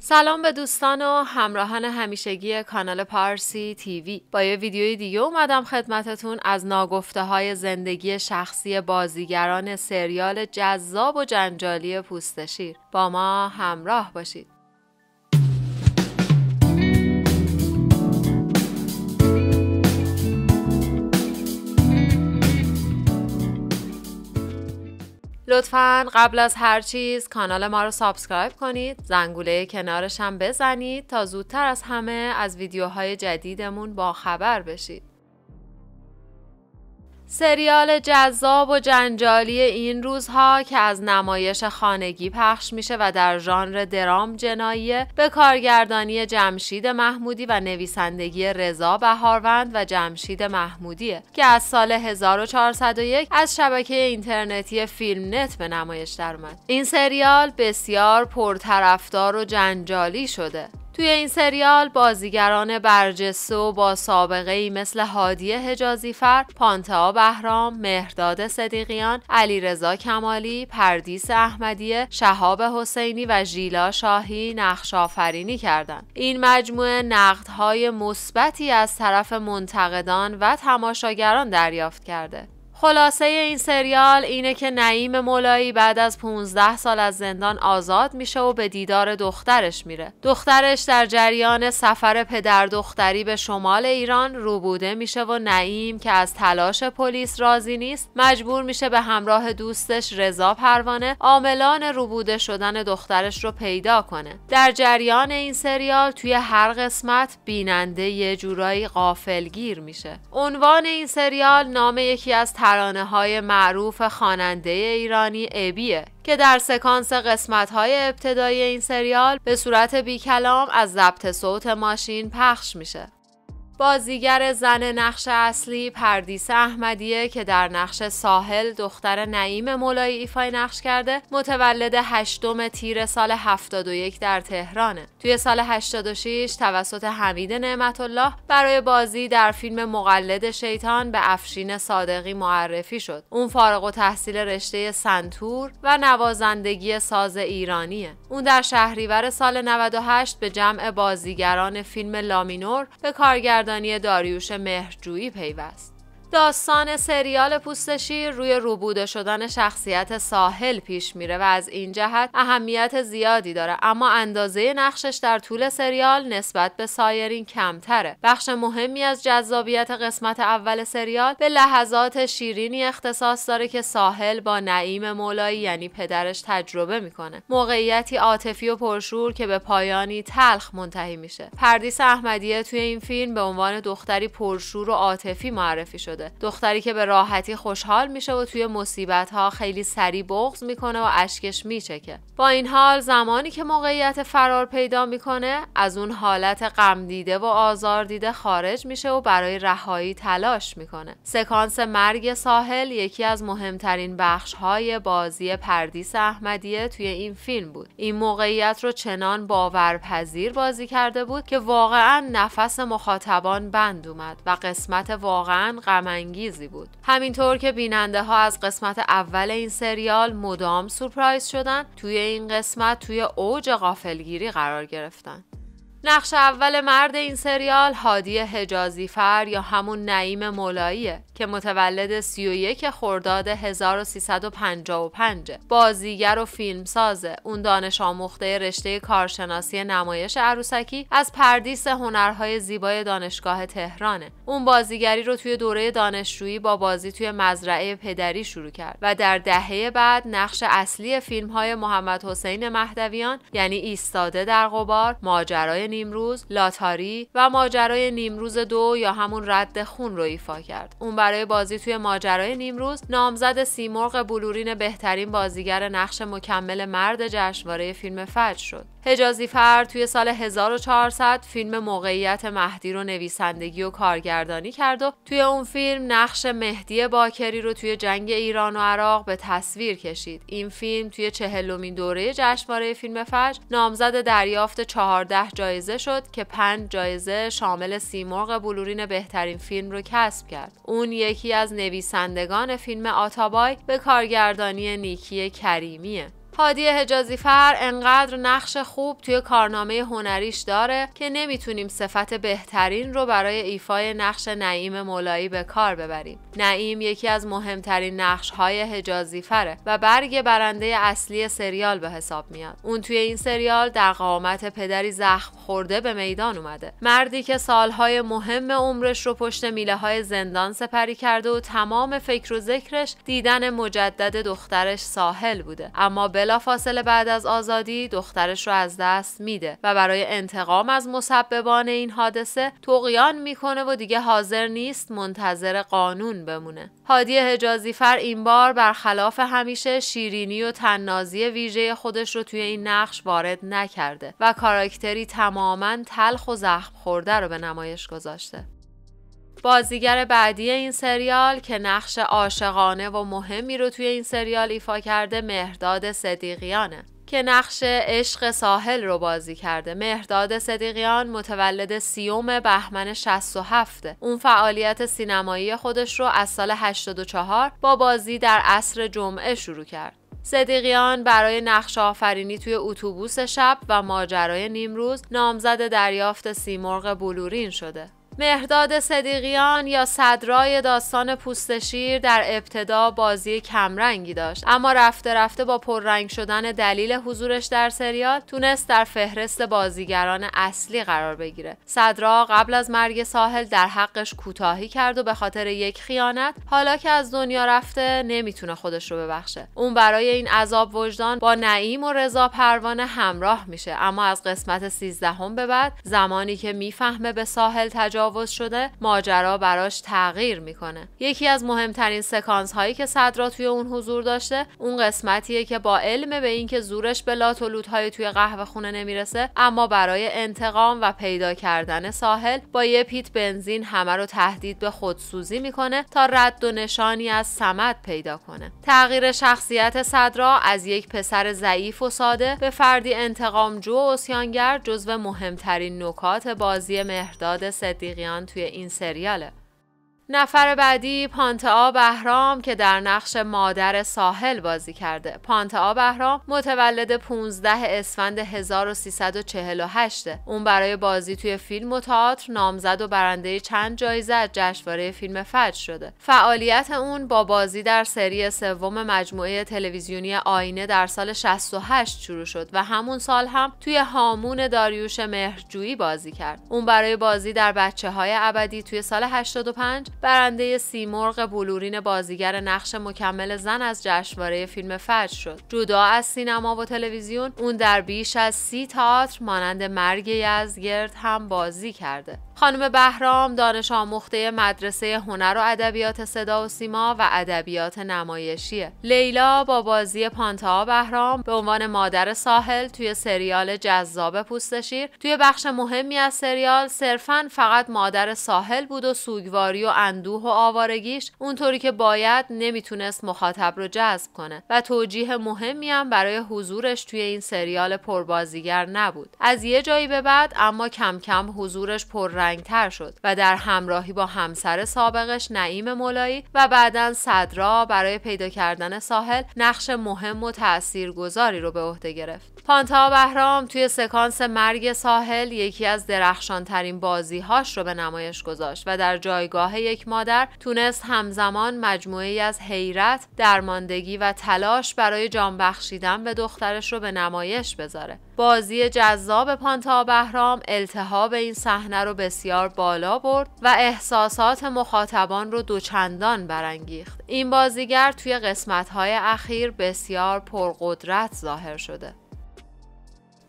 سلام به دوستان و همراهان همیشگی کانال پارسی تیوی با یه ویدیوی دیگه اومدم خدمتتون از ناگفته های زندگی شخصی بازیگران سریال جذاب و جنجالی پوستشیر با ما همراه باشید لطفا قبل از هر چیز کانال ما رو سابسکرایب کنید زنگوله کنارش هم بزنید تا زودتر از همه از ویدیوهای جدیدمون با خبر بشید سریال جذاب و جنجالی این روزها که از نمایش خانگی پخش میشه و در ژانر درام جنایی به کارگردانی جمشید محمودی و نویسندگی رضا بهاروند و جمشید محمودیه که از سال 1401 از شبکه اینترنتی فیلم نت به نمایش درآمد. این سریال بسیار پرطرفدار و جنجالی شده توی این سریال بازیگران برجسته و با سابقه ای مثل هادی حجازیفر، پانتا بهرام، مهرداد صدیقیان، علیرضا کمالی، پردیس احمدی، شهاب حسینی و ژیلا شاهی نقش آفرینی کردند. این مجموعه نقدهای مثبتی از طرف منتقدان و تماشاگران دریافت کرده. خلاصه این سریال اینه که نعیم مولایی بعد از 15 سال از زندان آزاد میشه و به دیدار دخترش میره. دخترش در جریان سفر پدر دختری به شمال ایران روبوده میشه و نعیم که از تلاش پلیس راضی نیست مجبور میشه به همراه دوستش رضا پروانه عاملان روبوده شدن دخترش رو پیدا کنه. در جریان این سریال توی هر قسمت بیننده یه جورایی غافلگیر میشه. عنوان این سریال نام یکی از ترانه های معروف خواننده ایرانی ابیه که در سکانس قسمت های ابتدایی این سریال به صورت بیکلام از ضبط صوت ماشین پخش میشه. بازیگر زن نقش اصلی پردیس احمدیه که در نقش ساحل دختر نعیم مولایی ایفای نقش کرده متولد هشتم تیر سال 71 در تهرانه توی سال 86 توسط حمید نعمت الله برای بازی در فیلم مقلد شیطان به افشین صادقی معرفی شد اون فارغ و تحصیل رشته سنتور و نوازندگی ساز ایرانیه اون در شهریور سال 98 به جمع بازیگران فیلم لامینور به کارگرد کاوشگردانی داریوش مهرجویی پیوست. داستان سریال پوست شیر روی روبوده شدن شخصیت ساحل پیش میره و از این جهت اهمیت زیادی داره اما اندازه نقشش در طول سریال نسبت به سایرین کمتره بخش مهمی از جذابیت قسمت اول سریال به لحظات شیرینی اختصاص داره که ساحل با نعیم مولایی یعنی پدرش تجربه میکنه موقعیتی عاطفی و پرشور که به پایانی تلخ منتهی میشه پردیس احمدیه توی این فیلم به عنوان دختری پرشور و عاطفی معرفی شده دختری که به راحتی خوشحال میشه و توی مصیبت ها خیلی سری بغض میکنه و اشکش میچکه با این حال زمانی که موقعیت فرار پیدا میکنه از اون حالت غم دیده و آزار دیده خارج میشه و برای رهایی تلاش میکنه سکانس مرگ ساحل یکی از مهمترین بخش های بازی پردیس احمدیه توی این فیلم بود این موقعیت رو چنان باورپذیر بازی کرده بود که واقعا نفس مخاطبان بند اومد و قسمت واقعا غم انگیزی بود همینطور که بیننده ها از قسمت اول این سریال مدام سورپرایز شدن توی این قسمت توی اوج غافلگیری قرار گرفتن نقش اول مرد این سریال هادی حجازی فر یا همون نعیم مولاییه که متولد 31 خرداد 1355 بازیگر و فیلمسازه اون دانش آموخته رشته کارشناسی نمایش عروسکی از پردیس هنرهای زیبای دانشگاه تهرانه اون بازیگری رو توی دوره دانشجویی با بازی توی مزرعه پدری شروع کرد و در دهه بعد نقش اصلی فیلمهای محمد حسین مهدویان یعنی ایستاده در غبار ماجرای نیمروز لاتاری و ماجرای نیمروز دو یا همون رد خون رو ایفا کرد اون برای بازی توی ماجرای نیمروز نامزد سیمرغ بلورین بهترین بازیگر نقش مکمل مرد جشنواره فیلم فجر شد حجازی فر توی سال 1400 فیلم موقعیت مهدی رو نویسندگی و کارگردانی کرد و توی اون فیلم نقش مهدی باکری رو توی جنگ ایران و عراق به تصویر کشید این فیلم توی چهلمین دوره جشنواره فیلم فجر نامزد دریافت 14 جایزه شد که 5 جایزه شامل سیمرغ بلورین بهترین فیلم رو کسب کرد اون یکی از نویسندگان فیلم آتابای به کارگردانی نیکی کریمیه. هادی حجازی فر انقدر نقش خوب توی کارنامه هنریش داره که نمیتونیم صفت بهترین رو برای ایفای نقش نعیم مولایی به کار ببریم. نعیم یکی از مهمترین نقش های حجازی فره و برگ برنده اصلی سریال به حساب میاد. اون توی این سریال در قامت پدری زخم خورده به میدان اومده مردی که سالهای مهم عمرش رو پشت میله های زندان سپری کرده و تمام فکر و ذکرش دیدن مجدد دخترش ساحل بوده اما بلافاصله بعد از آزادی دخترش رو از دست میده و برای انتقام از مسببان این حادثه تقیان میکنه و دیگه حاضر نیست منتظر قانون بمونه هادی فر این بار برخلاف همیشه شیرینی و تنازی ویژه خودش رو توی این نقش وارد نکرده و کاراکتری تمام تماما تلخ و زخم خورده رو به نمایش گذاشته. بازیگر بعدی این سریال که نقش عاشقانه و مهمی رو توی این سریال ایفا کرده مهرداد صدیقیانه که نقش عشق ساحل رو بازی کرده مهرداد صدیقیان متولد سیوم بهمن 67 اون فعالیت سینمایی خودش رو از سال 84 با بازی در عصر جمعه شروع کرد صدیقیان برای نقش آفرینی توی اتوبوس شب و ماجرای نیمروز نامزد دریافت سیمرغ بلورین شده. مهداد صدیقیان یا صدرای داستان پوست شیر در ابتدا بازی کمرنگی داشت اما رفته رفته با پررنگ شدن دلیل حضورش در سریال تونست در فهرست بازیگران اصلی قرار بگیره صدرا قبل از مرگ ساحل در حقش کوتاهی کرد و به خاطر یک خیانت حالا که از دنیا رفته نمیتونه خودش رو ببخشه اون برای این عذاب وجدان با نعیم و رضا پروانه همراه میشه اما از قسمت 13 به بعد زمانی که میفهمه به ساحل تجاوز تجاوز شده ماجرا براش تغییر میکنه یکی از مهمترین سکانس هایی که صدرا توی اون حضور داشته اون قسمتیه که با علم به اینکه زورش به لات و های توی قهوه خونه نمیرسه اما برای انتقام و پیدا کردن ساحل با یه پیت بنزین همه رو تهدید به خودسوزی میکنه تا رد و نشانی از سمت پیدا کنه تغییر شخصیت صدرا از یک پسر ضعیف و ساده به فردی انتقامجو و اسیانگر جزو مهمترین نکات بازی مهرداد صدیقی موسیقیان توی این سریاله نفر بعدی پانتا بهرام که در نقش مادر ساحل بازی کرده. پانتا بهرام متولد 15 اسفند 1348 اون برای بازی توی فیلم و تئاتر نامزد و برنده چند جایزه از جشنواره فیلم فجر شده. فعالیت اون با بازی در سری سوم مجموعه تلویزیونی آینه در سال 68 شروع شد و همون سال هم توی هامون داریوش مهرجویی بازی کرد. اون برای بازی در بچه های ابدی توی سال 85 برنده سیمرغ بلورین بازیگر نقش مکمل زن از جشنواره فیلم فج شد جدا از سینما و تلویزیون اون در بیش از سی تئاتر مانند مرگ یزگرد هم بازی کرده خانم بهرام دانش آموخته مدرسه هنر و ادبیات صدا و سیما و ادبیات نمایشیه لیلا با بازی پانتا بهرام به عنوان مادر ساحل توی سریال جذاب پوستشیر توی بخش مهمی از سریال صرفا فقط مادر ساحل بود و سوگواری و اندوه و آوارگیش اونطوری که باید نمیتونست مخاطب رو جذب کنه و توجیه مهمی هم برای حضورش توی این سریال پربازیگر نبود از یه جایی به بعد اما کم کم حضورش پررنگتر شد و در همراهی با همسر سابقش نعیم مولایی و بعدا صدرا برای پیدا کردن ساحل نقش مهم و تاثیرگذاری رو به عهده گرفت پانتا بهرام توی سکانس مرگ ساحل یکی از درخشانترین بازیهاش رو به نمایش گذاشت و در جایگاه یک مادر تونست همزمان مجموعی از حیرت، درماندگی و تلاش برای جان بخشیدن به دخترش رو به نمایش بذاره. بازی جذاب پانتا بهرام التهاب این صحنه رو بسیار بالا برد و احساسات مخاطبان رو دوچندان برانگیخت. این بازیگر توی قسمت‌های اخیر بسیار پرقدرت ظاهر شده.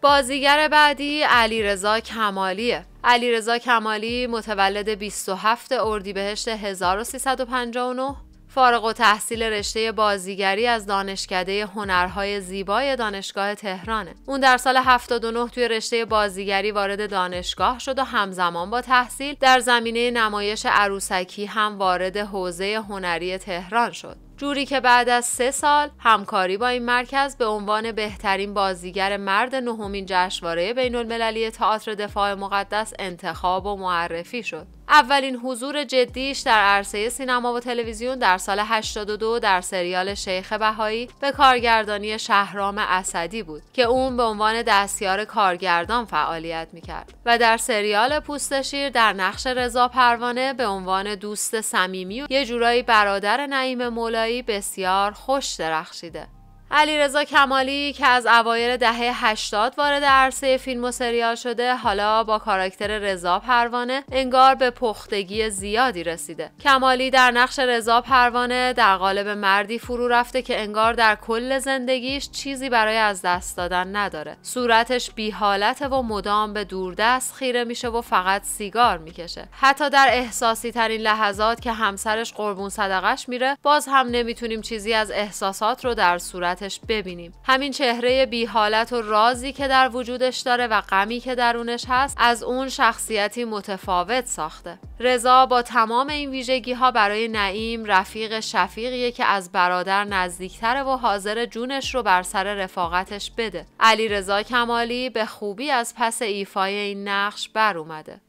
بازیگر بعدی علیرضا کمالیه علیرضا کمالی متولد 27 اردیبهشت 1359 فارغ و تحصیل رشته بازیگری از دانشکده هنرهای زیبای دانشگاه تهرانه. اون در سال 79 توی رشته بازیگری وارد دانشگاه شد و همزمان با تحصیل در زمینه نمایش عروسکی هم وارد حوزه هنری تهران شد. جوری که بعد از سه سال همکاری با این مرکز به عنوان بهترین بازیگر مرد نهمین جشنواره بین المللی تئاتر دفاع مقدس انتخاب و معرفی شد. اولین حضور جدیش در عرصه سینما و تلویزیون در سال 82 در سریال شیخ بهایی به کارگردانی شهرام اسدی بود که اون به عنوان دستیار کارگردان فعالیت میکرد و در سریال پوست شیر در نقش رضا پروانه به عنوان دوست صمیمی و یه جورایی برادر نعیم مولایی بسیار خوش درخشیده علیرضا کمالی که از اوایل دهه 80 وارد عرصه فیلم و سریال شده حالا با کاراکتر رضا پروانه انگار به پختگی زیادی رسیده کمالی در نقش رضا پروانه در قالب مردی فرو رفته که انگار در کل زندگیش چیزی برای از دست دادن نداره صورتش بی حالته و مدام به دوردست خیره میشه و فقط سیگار میکشه حتی در احساسی ترین لحظات که همسرش قربون صدقش میره باز هم نمیتونیم چیزی از احساسات رو در صورت صورتش ببینیم همین چهره بی حالت و رازی که در وجودش داره و غمی که درونش هست از اون شخصیتی متفاوت ساخته رضا با تمام این ویژگی ها برای نعیم رفیق شفیقیه که از برادر نزدیکتره و حاضر جونش رو بر سر رفاقتش بده علی رضا کمالی به خوبی از پس ایفای این نقش بر اومده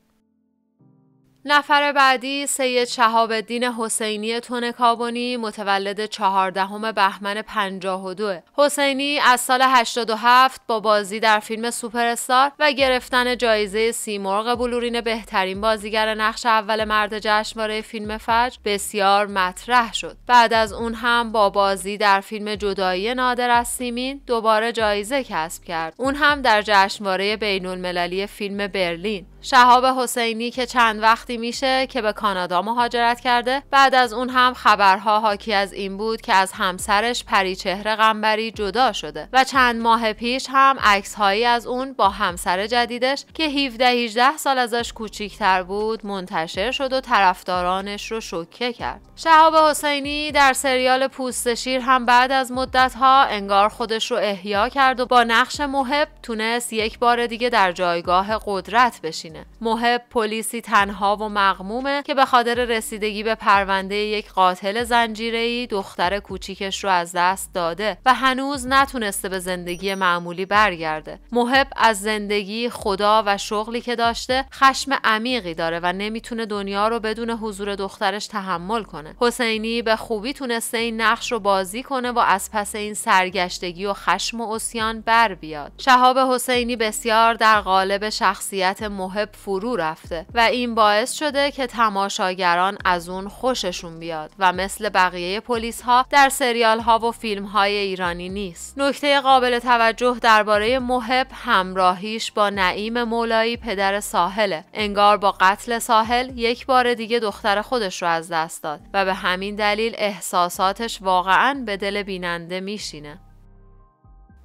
نفر بعدی سید شهاب الدین حسینی تونکابونی متولد چهاردهم بهمن 52 حسینی از سال 87 با بازی در فیلم سوپرستار و گرفتن جایزه سیمرغ بلورین بهترین بازیگر نقش اول مرد جشنواره فیلم فجر بسیار مطرح شد بعد از اون هم با بازی در فیلم جدایی نادر از سیمین دوباره جایزه کسب کرد اون هم در جشنواره بین المللی فیلم برلین شهاب حسینی که چند وقت میشه که به کانادا مهاجرت کرده بعد از اون هم خبرها حاکی از این بود که از همسرش پریچهره غنبری جدا شده و چند ماه پیش هم عکسهایی از اون با همسر جدیدش که 17 18 سال ازش کوچیکتر بود منتشر شد و طرفدارانش رو شوکه کرد شهاب حسینی در سریال پوست شیر هم بعد از مدت ها انگار خودش رو احیا کرد و با نقش محب تونست یک بار دیگه در جایگاه قدرت بشینه محب پلیسی تنها و مغمومه که به خاطر رسیدگی به پرونده یک قاتل زنجیره‌ای دختر کوچیکش رو از دست داده و هنوز نتونسته به زندگی معمولی برگرده محب از زندگی خدا و شغلی که داشته خشم عمیقی داره و نمیتونه دنیا رو بدون حضور دخترش تحمل کنه حسینی به خوبی تونسته این نقش رو بازی کنه و از پس این سرگشتگی و خشم و اسیان بر بیاد شهاب حسینی بسیار در قالب شخصیت محب فرو رفته و این باعث شده که تماشاگران از اون خوششون بیاد و مثل بقیه پلیس ها در سریال ها و فیلم های ایرانی نیست نکته قابل توجه درباره محب همراهیش با نعیم مولایی پدر ساحله انگار با قتل ساحل یک بار دیگه دختر خودش رو از دست داد و به همین دلیل احساساتش واقعا به دل بیننده میشینه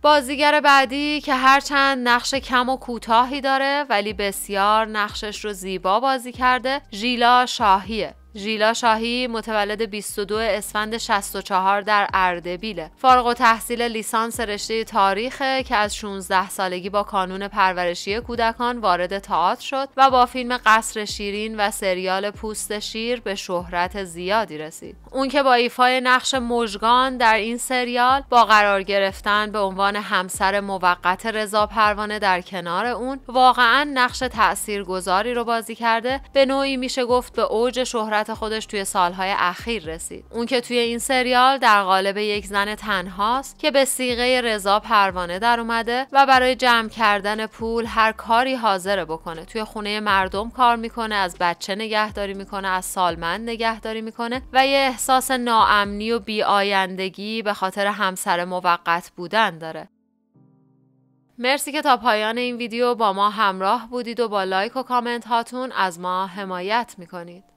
بازیگر بعدی که هرچند نقش کم و کوتاهی داره ولی بسیار نقشش رو زیبا بازی کرده ژیلا شاهیه ژیلا شاهی متولد 22 اسفند 64 در اردبیله. فارغ و تحصیل لیسانس رشته تاریخه که از 16 سالگی با کانون پرورشی کودکان وارد تئاتر شد و با فیلم قصر شیرین و سریال پوست شیر به شهرت زیادی رسید. اون که با ایفای نقش مژگان در این سریال با قرار گرفتن به عنوان همسر موقت رضا پروانه در کنار اون واقعا نقش تاثیرگذاری رو بازی کرده به نوعی میشه گفت به اوج شهرت شهرت خودش توی سالهای اخیر رسید اون که توی این سریال در قالب یک زن تنهاست که به سیغه رضا پروانه در اومده و برای جمع کردن پول هر کاری حاضره بکنه توی خونه مردم کار میکنه از بچه نگهداری میکنه از سالمند نگهداری میکنه و یه احساس ناامنی و بیآیندگی به خاطر همسر موقت بودن داره مرسی که تا پایان این ویدیو با ما همراه بودید و با لایک و کامنت هاتون از ما حمایت میکنید